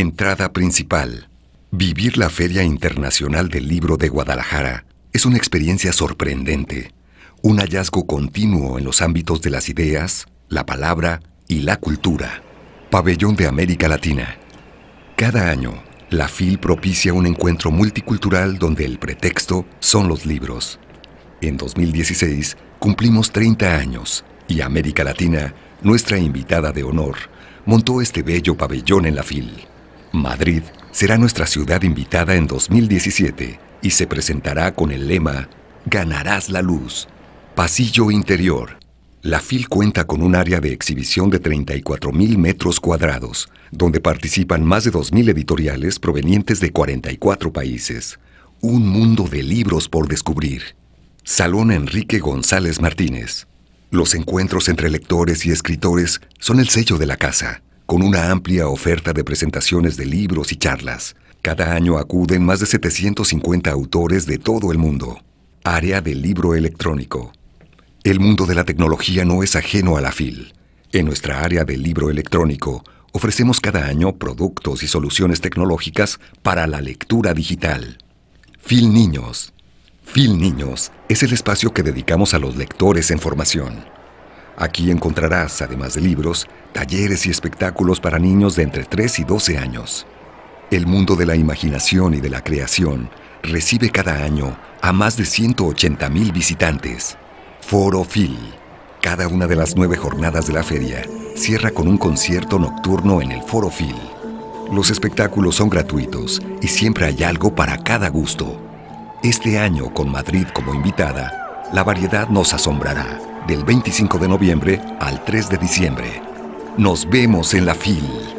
Entrada principal. Vivir la Feria Internacional del Libro de Guadalajara es una experiencia sorprendente, un hallazgo continuo en los ámbitos de las ideas, la palabra y la cultura. Pabellón de América Latina. Cada año, la FIL propicia un encuentro multicultural donde el pretexto son los libros. En 2016 cumplimos 30 años y América Latina, nuestra invitada de honor, montó este bello pabellón en la FIL. Madrid será nuestra ciudad invitada en 2017 y se presentará con el lema Ganarás la luz. Pasillo interior. La FIL cuenta con un área de exhibición de 34.000 metros cuadrados, donde participan más de 2.000 editoriales provenientes de 44 países. Un mundo de libros por descubrir. Salón Enrique González Martínez. Los encuentros entre lectores y escritores son el sello de la casa con una amplia oferta de presentaciones de libros y charlas. Cada año acuden más de 750 autores de todo el mundo. Área del libro electrónico. El mundo de la tecnología no es ajeno a la FIL. En nuestra área del libro electrónico ofrecemos cada año productos y soluciones tecnológicas para la lectura digital. FIL Niños. FIL Niños es el espacio que dedicamos a los lectores en formación. Aquí encontrarás, además de libros, talleres y espectáculos para niños de entre 3 y 12 años. El mundo de la imaginación y de la creación recibe cada año a más de 180 mil visitantes. Foro Fil, Cada una de las nueve jornadas de la feria cierra con un concierto nocturno en el Foro Fil. Los espectáculos son gratuitos y siempre hay algo para cada gusto. Este año, con Madrid como invitada, la variedad nos asombrará del 25 de noviembre al 3 de diciembre. Nos vemos en la FIL.